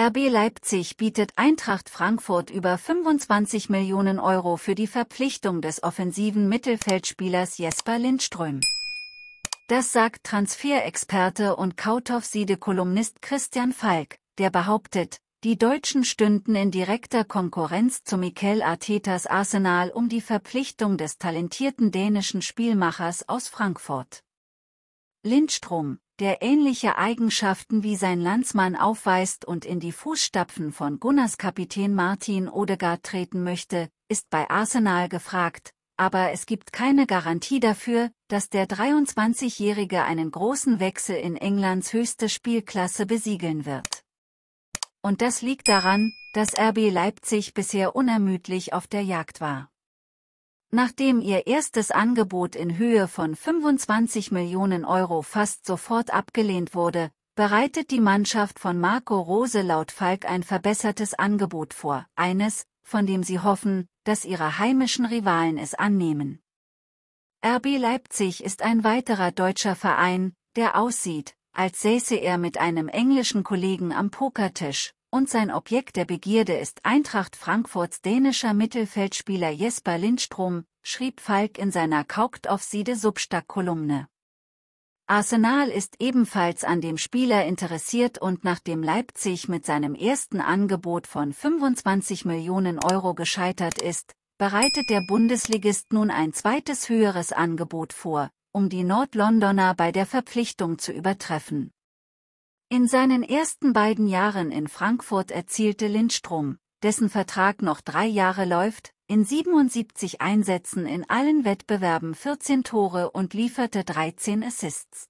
RB Leipzig bietet Eintracht Frankfurt über 25 Millionen Euro für die Verpflichtung des offensiven Mittelfeldspielers Jesper Lindström. Das sagt Transferexperte und Kautov-Siede-Kolumnist Christian Falk, der behauptet, die Deutschen stünden in direkter Konkurrenz zu Mikel Artetas Arsenal um die Verpflichtung des talentierten dänischen Spielmachers aus Frankfurt. Lindström, der ähnliche Eigenschaften wie sein Landsmann aufweist und in die Fußstapfen von Gunners Kapitän Martin Odegaard treten möchte, ist bei Arsenal gefragt, aber es gibt keine Garantie dafür, dass der 23-Jährige einen großen Wechsel in Englands höchste Spielklasse besiegeln wird. Und das liegt daran, dass RB Leipzig bisher unermüdlich auf der Jagd war. Nachdem ihr erstes Angebot in Höhe von 25 Millionen Euro fast sofort abgelehnt wurde, bereitet die Mannschaft von Marco Rose laut Falk ein verbessertes Angebot vor, eines, von dem sie hoffen, dass ihre heimischen Rivalen es annehmen. RB Leipzig ist ein weiterer deutscher Verein, der aussieht, als säße er mit einem englischen Kollegen am Pokertisch, und sein Objekt der Begierde ist Eintracht Frankfurts dänischer Mittelfeldspieler Jesper Lindstrom, schrieb Falk in seiner Kaukt auf Siede Substack-Kolumne. Arsenal ist ebenfalls an dem Spieler interessiert und nachdem Leipzig mit seinem ersten Angebot von 25 Millionen Euro gescheitert ist, bereitet der Bundesligist nun ein zweites höheres Angebot vor, um die Nordlondoner bei der Verpflichtung zu übertreffen. In seinen ersten beiden Jahren in Frankfurt erzielte Lindstrom, dessen Vertrag noch drei Jahre läuft, in 77 Einsätzen in allen Wettbewerben 14 Tore und lieferte 13 Assists.